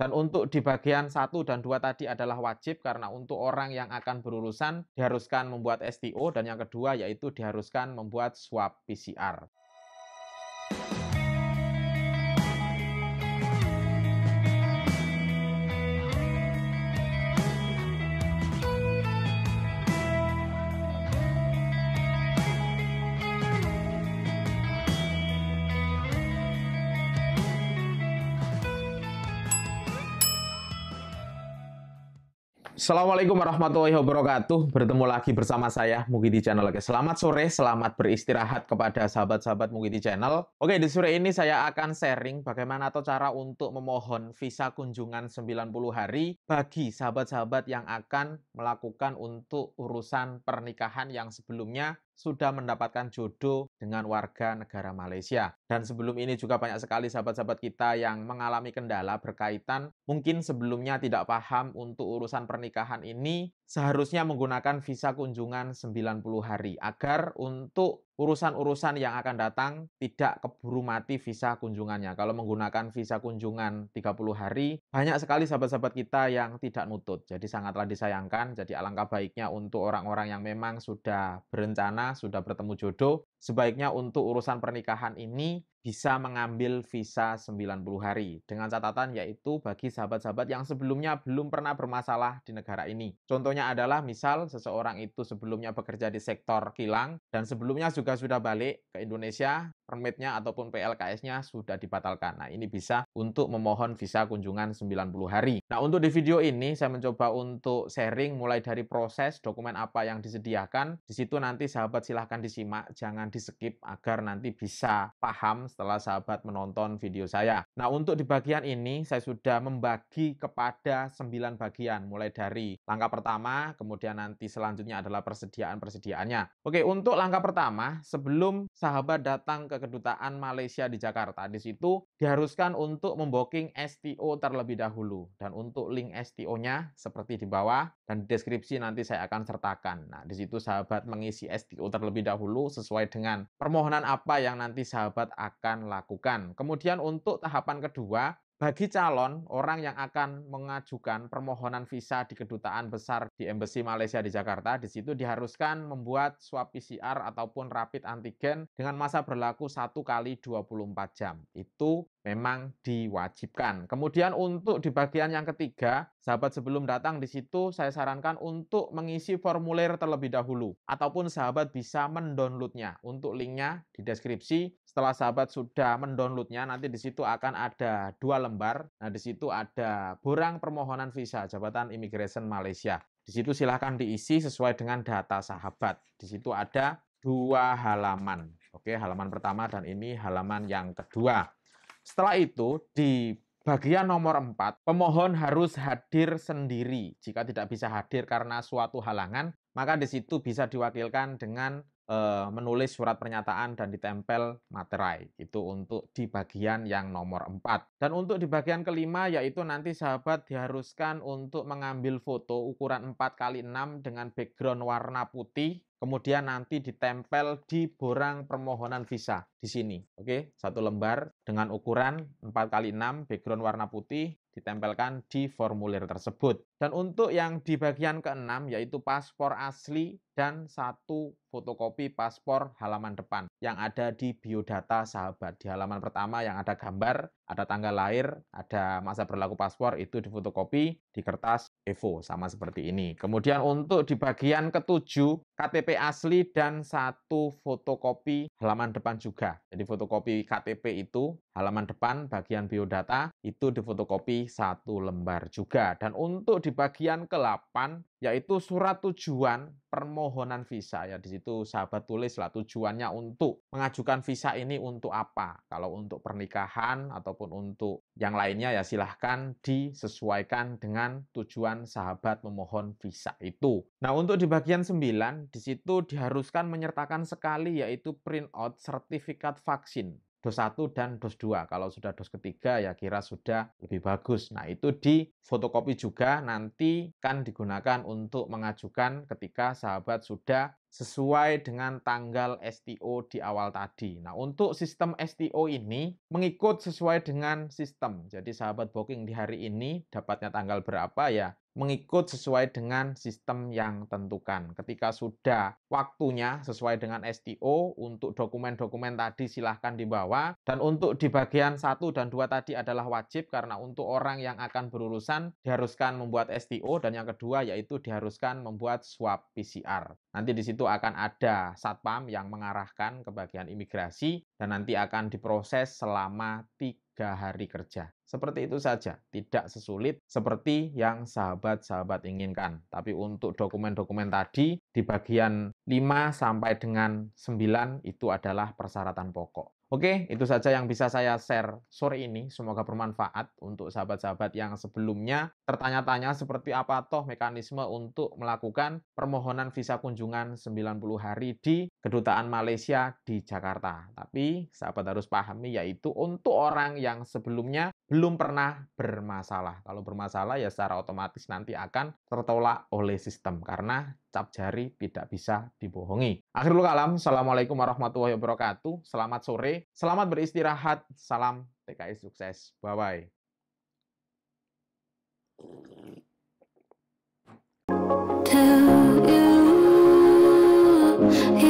Dan untuk di bagian 1 dan 2 tadi adalah wajib karena untuk orang yang akan berurusan diharuskan membuat STO dan yang kedua yaitu diharuskan membuat swab PCR. Assalamualaikum warahmatullahi wabarakatuh. Bertemu lagi bersama saya Mugidi Channel. Oke, selamat sore, selamat beristirahat kepada sahabat-sahabat Mugidi Channel. Oke, di sore ini saya akan sharing bagaimana atau cara untuk memohon visa kunjungan 90 hari bagi sahabat-sahabat yang akan melakukan untuk urusan pernikahan yang sebelumnya sudah mendapatkan jodoh dengan warga negara Malaysia. Dan sebelum ini juga banyak sekali sahabat-sahabat kita yang mengalami kendala berkaitan mungkin sebelumnya tidak paham untuk urusan pernikahan ini seharusnya menggunakan visa kunjungan 90 hari agar untuk urusan-urusan yang akan datang tidak keburu mati visa kunjungannya. Kalau menggunakan visa kunjungan 30 hari, banyak sekali sahabat-sahabat kita yang tidak nutut. Jadi sangatlah disayangkan. Jadi alangkah baiknya untuk orang-orang yang memang sudah berencana, sudah bertemu jodoh, sebaiknya untuk urusan pernikahan ini bisa mengambil visa 90 hari dengan catatan yaitu bagi sahabat-sahabat yang sebelumnya belum pernah bermasalah di negara ini. Contohnya adalah misal seseorang itu sebelumnya bekerja di sektor kilang dan sebelumnya juga sudah balik ke Indonesia, permitnya ataupun PLKS-nya sudah dibatalkan. Nah, ini bisa untuk memohon visa kunjungan 90 hari. Nah, untuk di video ini saya mencoba untuk sharing mulai dari proses dokumen apa yang disediakan. Di situ nanti sahabat silahkan disimak, jangan di-skip agar nanti bisa paham setelah sahabat menonton video saya. Nah, untuk di bagian ini saya sudah membagi kepada 9 bagian mulai dari langkah pertama, kemudian nanti selanjutnya adalah persediaan-persediaannya. Oke, untuk langkah pertama, sebelum sahabat datang ke kedutaan Malaysia di Jakarta, di situ diharuskan untuk memboking STO terlebih dahulu dan untuk link STO-nya seperti di bawah dan deskripsi nanti saya akan sertakan. Nah, di situ sahabat mengisi STO terlebih dahulu sesuai dengan permohonan apa yang nanti sahabat akan akan lakukan. Kemudian untuk tahapan kedua, bagi calon orang yang akan mengajukan permohonan visa di kedutaan besar di embassy Malaysia di Jakarta, di situ diharuskan membuat swab PCR ataupun rapid antigen dengan masa berlaku satu kali 24 jam. Itu memang diwajibkan. Kemudian untuk di bagian yang ketiga, sahabat sebelum datang di situ saya sarankan untuk mengisi formulir terlebih dahulu ataupun sahabat bisa mendownloadnya. Untuk linknya di deskripsi. Setelah sahabat sudah mendownloadnya, nanti di situ akan ada dua lembar. Nah, di situ ada borang permohonan visa jabatan Immigration Malaysia. Di situ silahkan diisi sesuai dengan data sahabat. Di situ ada dua halaman. Oke, halaman pertama dan ini halaman yang kedua. Setelah itu, di bagian nomor 4, pemohon harus hadir sendiri. Jika tidak bisa hadir karena suatu halangan, maka di situ bisa diwakilkan dengan e, menulis surat pernyataan dan ditempel materai. Itu untuk di bagian yang nomor 4. Dan untuk di bagian kelima, yaitu nanti sahabat diharuskan untuk mengambil foto ukuran 4 kali 6 dengan background warna putih kemudian nanti ditempel di borang permohonan visa di sini. Oke, satu lembar dengan ukuran 4 kali 6 background warna putih ditempelkan di formulir tersebut. Dan untuk yang di bagian keenam yaitu paspor asli dan satu fotokopi paspor halaman depan yang ada di biodata sahabat. Di halaman pertama yang ada gambar, ada tanggal lahir, ada masa berlaku paspor itu di fotokopi di kertas EVO sama seperti ini. Kemudian untuk di bagian ketujuh KTP asli dan satu fotokopi halaman depan juga. Jadi fotokopi KTP itu halaman depan bagian biodata itu di fotokopi satu lembar juga. Dan untuk di di bagian ke-8 yaitu surat tujuan permohonan visa ya di situ sahabat tulis lah tujuannya untuk mengajukan visa ini untuk apa kalau untuk pernikahan ataupun untuk yang lainnya ya silahkan disesuaikan dengan tujuan sahabat memohon visa itu nah untuk di bagian 9 di situ diharuskan menyertakan sekali yaitu print out sertifikat vaksin dos 1 dan dos 2. Kalau sudah dos ketiga ya kira sudah lebih bagus. Nah itu di fotokopi juga nanti kan digunakan untuk mengajukan ketika sahabat sudah sesuai dengan tanggal STO di awal tadi. Nah, untuk sistem STO ini mengikut sesuai dengan sistem. Jadi sahabat booking di hari ini dapatnya tanggal berapa ya? Mengikut sesuai dengan sistem yang tentukan. Ketika sudah waktunya sesuai dengan STO, untuk dokumen-dokumen tadi silahkan dibawa. Dan untuk di bagian 1 dan 2 tadi adalah wajib karena untuk orang yang akan berurusan diharuskan membuat STO. Dan yang kedua yaitu diharuskan membuat swab PCR. Nanti di situ akan ada satpam yang mengarahkan ke bagian imigrasi dan nanti akan diproses selama tiga hari kerja. Seperti itu saja, tidak sesulit seperti yang sahabat-sahabat inginkan. Tapi untuk dokumen-dokumen tadi, di bagian 5 sampai dengan 9 itu adalah persyaratan pokok. Oke, itu saja yang bisa saya share sore ini. Semoga bermanfaat untuk sahabat-sahabat yang sebelumnya tertanya-tanya seperti apa toh mekanisme untuk melakukan permohonan visa kunjungan 90 hari di kedutaan Malaysia di Jakarta. Tapi sahabat harus pahami yaitu untuk orang yang sebelumnya belum pernah bermasalah. Kalau bermasalah ya secara otomatis nanti akan tertolak oleh sistem karena cap jari tidak bisa dibohongi. Akhirul kalam, Assalamualaikum warahmatullahi wabarakatuh. Selamat sore, selamat beristirahat, salam TKI sukses. Bye-bye. Tell you